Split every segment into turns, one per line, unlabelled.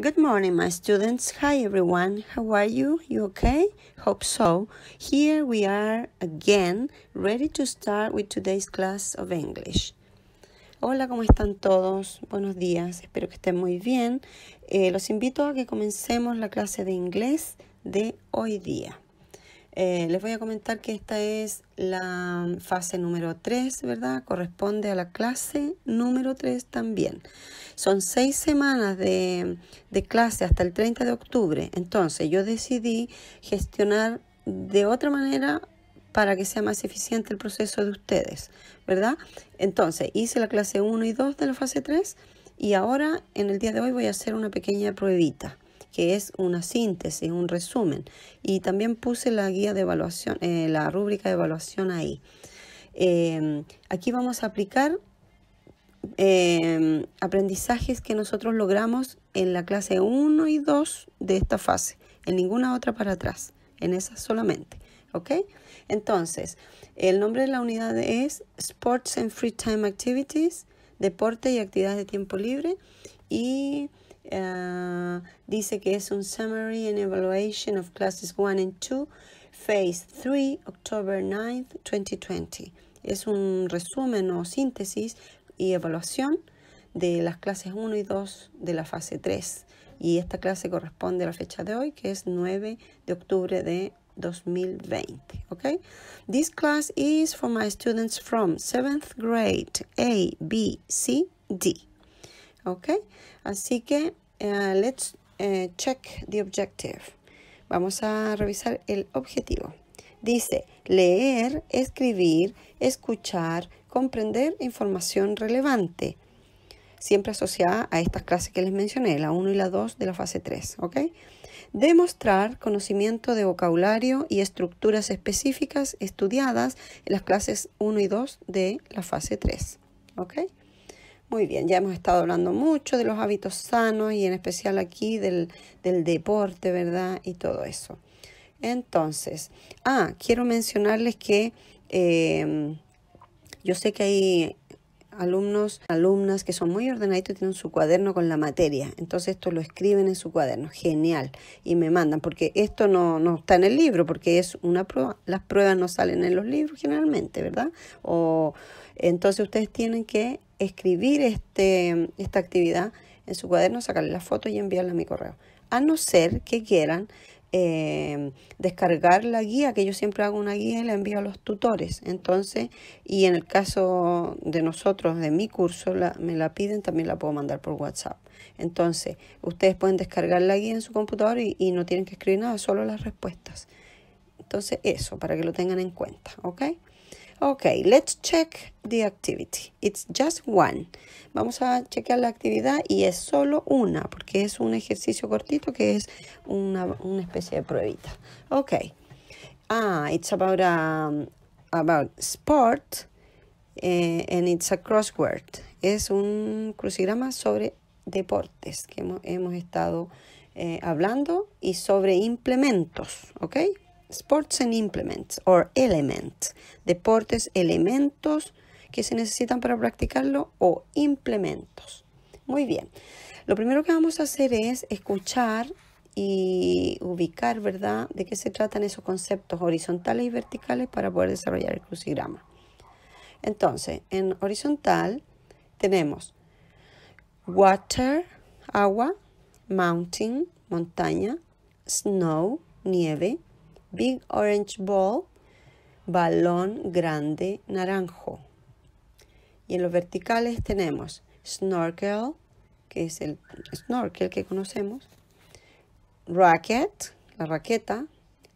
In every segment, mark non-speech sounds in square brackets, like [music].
Good morning, my students. Hi, everyone. How are you? You okay? Hope so. Here we are again, ready to start with today's class of English. Hola, ¿cómo están todos? Buenos días. Espero que estén muy bien. Eh, los invito a que comencemos la clase de inglés de hoy día. Eh, les voy a comentar que esta es la fase número 3, ¿verdad? Corresponde a la clase número 3 también. Son seis semanas de, de clase hasta el 30 de octubre. Entonces yo decidí gestionar de otra manera para que sea más eficiente el proceso de ustedes, ¿verdad? Entonces hice la clase 1 y 2 de la fase 3 y ahora en el día de hoy voy a hacer una pequeña pruebita que es una síntesis, un resumen. Y también puse la guía de evaluación, eh, la rúbrica de evaluación ahí. Em, aquí vamos a aplicar em, aprendizajes que nosotros logramos en la clase 1 y 2 de esta fase, en ninguna otra para atrás, en esa solamente. ¿Ok? Entonces, el nombre de la unidad es Sports and Free Time Activities, deporte y actividades de tiempo libre. Y eh, dice que es un summary and evaluation of classes 1 and 2, phase 3, October 9 2020. Es un resumen o síntesis y evaluación de las clases 1 y 2 de la fase 3. Y esta clase corresponde a la fecha de hoy, que es 9 de octubre de 2020. Okay? This class is for my students from 7th grade A, B, C, D. Okay, así que eh, let's eh, check the objective. Vamos a revisar el objetivo. Dice leer, escribir, escuchar, comprender información relevante. Siempre asociada a estas clases que les mencioné, la 1 y la 2 de la fase 3. ¿ok? Demostrar conocimiento de vocabulario y estructuras específicas estudiadas en las clases 1 y 2 de la fase 3. ¿ok? Muy bien, ya hemos estado hablando mucho de los hábitos sanos y en especial aquí del, deporte, ¿verdad? Y todo eso. Entonces, ah, quiero mencionarles que eh, yo sé que hay alumnos, alumnas que son muy ordenaditos, tienen su cuaderno con la materia. Entonces esto lo escriben en su cuaderno, genial, y me mandan, porque esto no, no está en el libro, porque es una prueba, las pruebas no salen en los libros generalmente, ¿verdad? O, entonces ustedes tienen que escribir este, esta actividad en su cuaderno, sacarle la foto y enviarla a mi correo. A no ser que quieran eh, descargar la guía, que yo siempre hago una guía y la envío a los tutores. Entonces, y en el caso de nosotros, de mi curso, la, me la piden, también la puedo mandar por WhatsApp. Entonces, ustedes pueden descargar la guía en su computador y, y no tienen que escribir nada, solo las respuestas. Entonces, eso, para que lo tengan en cuenta, ¿ok? Ok, let's check the activity. It's just one. Vamos a chequear la actividad y es solo una, porque es un ejercicio cortito que es una, especie de pruebita. Okay. Ah, it's about, um, about sport eh, and it's a crossword. Es un crucigrama sobre deportes que hemos, estado eh, hablando y sobre implementos, ¿ok? Sports and Implements or Elements. Deportes, elementos que se necesitan para practicarlo o implementos. Muy bien. Lo primero que vamos a hacer es escuchar y ubicar, ¿verdad?, de qué se tratan esos conceptos horizontales y verticales para poder desarrollar el crucigrama. Entonces, en horizontal tenemos water, agua, mountain, montaña, snow, nieve, Big Orange Ball, balón grande naranjo. Y en los verticales tenemos snorkel, que es el snorkel que conocemos, racket, la raqueta,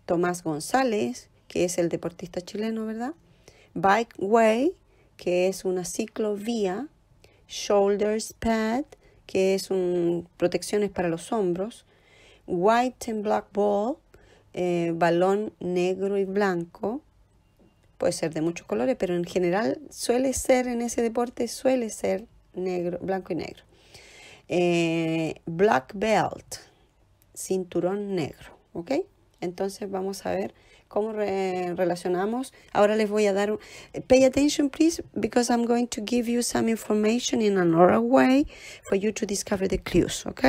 Tomás González, que es el deportista chileno, ¿verdad? Bikeway, que es una ciclovía, shoulders pad, que es un, protecciones para los hombros, white and black ball, eh, balón negro y blanco. Puede ser de muchos colores, pero en general suele ser en ese deporte, suele ser negro, blanco y negro. Eh, black belt, cinturón negro, ¿ok? Entonces vamos a ver cómo relacionamos. Ahora les voy a dar, eh, pay attention please, because I'm going to give you some information in another way for you to discover the clues, ¿ok?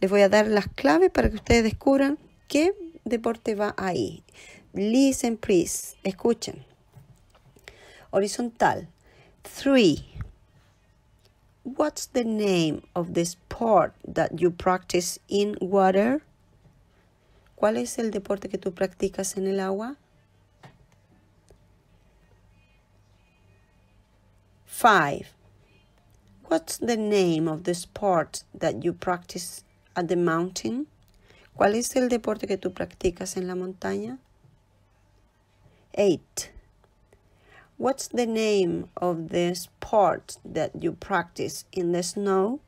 Les voy a dar las claves para que ustedes descubran qué deporte va ahí? Listen, please. Escuchen. Horizontal. Three. What's the name of the sport that you practice in water? ¿Cuál es el deporte que tú practicas en el agua? Five. What's the name of the sport that you practice at the mountain? ¿Cuál es el deporte que tú practicas en la montaña? 8. What's the name of the sport that you practice in the snow?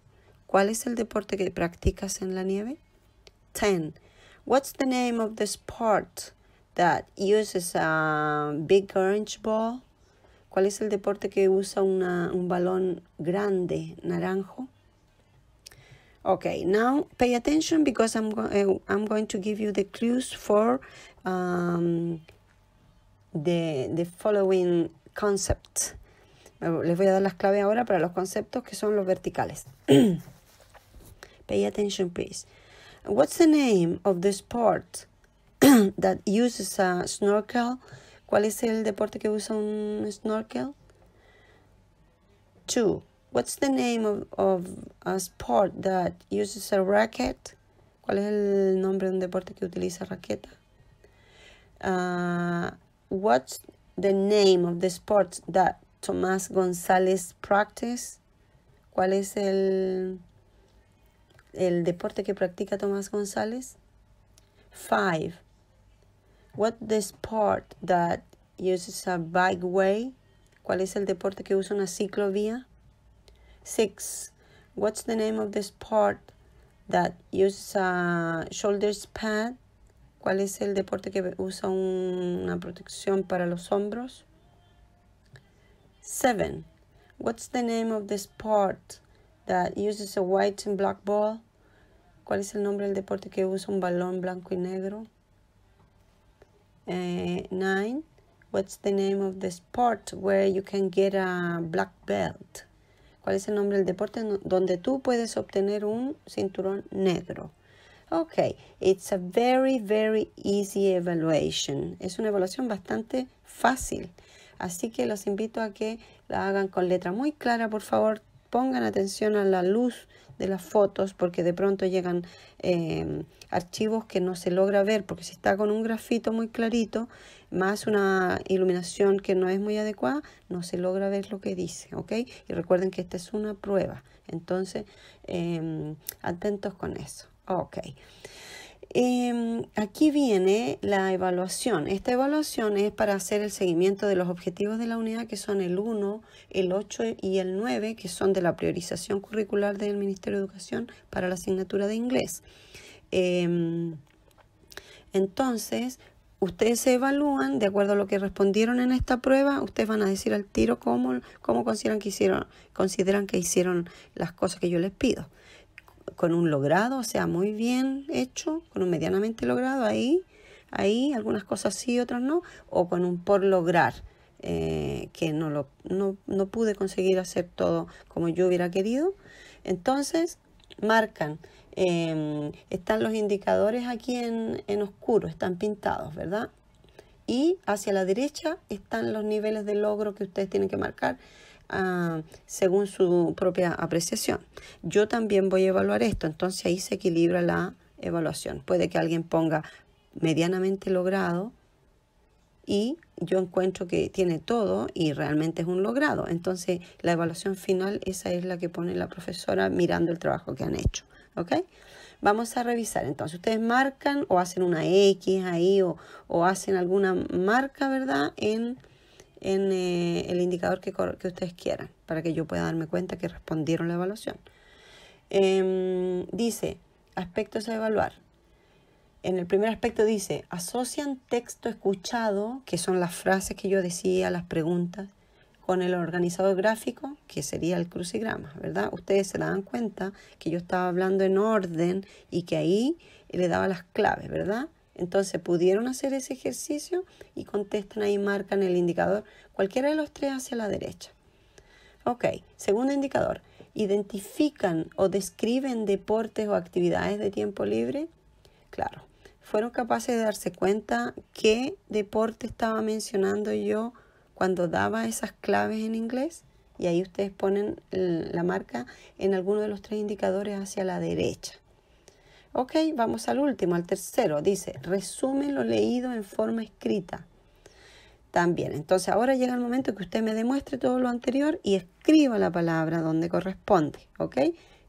¿Cuál es el deporte que practicas en la nieve? 10. What's the name of the sport that uses a big orange ball? ¿Cuál es el deporte que usa una, un balón grande, naranjo? Okay, now pay attention because I'm, go eh, I'm going to give you the clues for um, the, the following concept. Eh, les voy a dar las claves ahora para los conceptos que son los verticales. [clears throat] pay attention, please. What's the name of the sport [clears throat] that uses a snorkel? ¿Cuál es el deporte que usa un snorkel? Two what's the name of, of a sport that uses a racket? ¿Cuál es el nombre de un deporte que utiliza raqueta? Uh, what's the name of the sport that Tomás González practice? ¿Cuál es el, el deporte que practica Tomás González? Five. What the sport that uses a bike way? ¿Cuál es el deporte que usa una ciclovía? Six, what's the name of this part that uses a shoulders pad? ¿Cuál es el deporte que usa una protección para los hombros? Seven, what's the name of this part that uses a white and black ball? ¿Cuál es el nombre del deporte que usa un balón blanco y negro? Uh, nine, what's the name of the sport where you can get a black belt? ¿Cuál es el nombre del deporte donde tú puedes obtener un cinturón negro? Ok, it's a very, very easy evaluation. Es una evaluación bastante fácil. Así que los invito a que la hagan con letra muy clara, por favor. Pongan atención a la luz de las fotos porque de pronto llegan em, archivos que no se logra ver porque si está con un grafito muy clarito más una iluminación que no es muy adecuada no se logra ver lo que dice ok y recuerden que esta es una prueba entonces em, atentos con eso ok eh, aquí viene la evaluación. Esta evaluación es para hacer el seguimiento de los objetivos de la unidad, que son el 1, el 8 y el 9, que son de la priorización curricular del Ministerio de Educación para la asignatura de inglés. Em, entonces, ustedes se evalúan de acuerdo a lo que respondieron en esta prueba, ustedes van a decir al tiro cómo, cómo consideran, que hicieron, consideran que hicieron las cosas que yo les pido con un logrado, o sea, muy bien hecho, con un medianamente logrado ahí, ahí, algunas cosas sí, otras no, o con un por lograr, eh, que no, lo, no, no pude conseguir hacer todo como yo hubiera querido. Entonces, marcan, em, están los indicadores aquí en, en oscuro, están pintados, ¿verdad? Y hacia la derecha están los niveles de logro que ustedes tienen que marcar Ah, según su propia apreciación. Yo también voy a evaluar esto, entonces ahí se equilibra la evaluación. Puede que alguien ponga medianamente logrado y yo encuentro que tiene todo y realmente es un logrado. Entonces la evaluación final, esa es la que pone la profesora mirando el trabajo que han hecho. Vamos a revisar. Entonces, ustedes marcan o hacen una X ahí o, o hacen alguna marca, ¿verdad? En en eh, el indicador que, que, ustedes quieran para que yo pueda darme cuenta que respondieron la evaluación. Em, dice, aspectos a evaluar. En el primer aspecto dice, asocian texto escuchado, que son las frases que yo decía, las preguntas, con el organizador gráfico, que sería el crucigrama, ¿verdad? Ustedes se dan cuenta que yo estaba hablando en orden y que ahí le daba las claves, ¿verdad? Entonces pudieron hacer ese ejercicio y contestan ahí, marcan el indicador, cualquiera de los tres hacia la derecha. Ok, segundo indicador, identifican o describen deportes o actividades de tiempo libre. Claro, fueron capaces de darse cuenta qué deporte estaba mencionando yo cuando daba esas claves en inglés. Y ahí ustedes ponen la marca en alguno de los tres indicadores hacia la derecha. Ok, vamos al último, al tercero. Dice, resume lo leído en forma escrita. También, entonces ahora llega el momento que usted me demuestre todo lo anterior y escriba la palabra donde corresponde. Ok,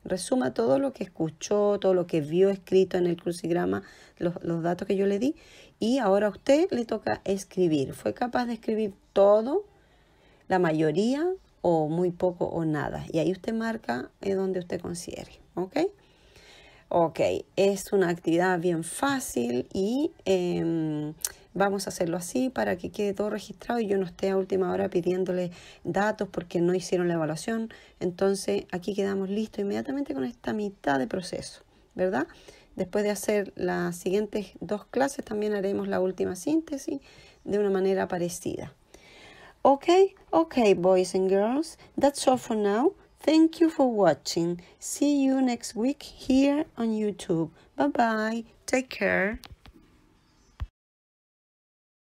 resuma todo lo que escuchó, todo lo que vio escrito en el crucigrama, los, datos que yo le di. Y ahora a usted le toca escribir. ¿Fue capaz de escribir todo? La mayoría o muy poco o nada. Y ahí usted marca eh, donde usted considere. ¿Ok? Ok, es una actividad bien fácil y em, vamos a hacerlo así para que quede todo registrado y yo no esté a última hora pidiéndole datos porque no hicieron la evaluación. Entonces aquí quedamos listos inmediatamente con esta mitad de proceso, ¿verdad? Después de hacer las siguientes dos clases también haremos la última síntesis de una manera parecida. Ok, ok, boys and girls, that's all for now. Thank you for watching. See you next week here on YouTube. Bye bye. Take care.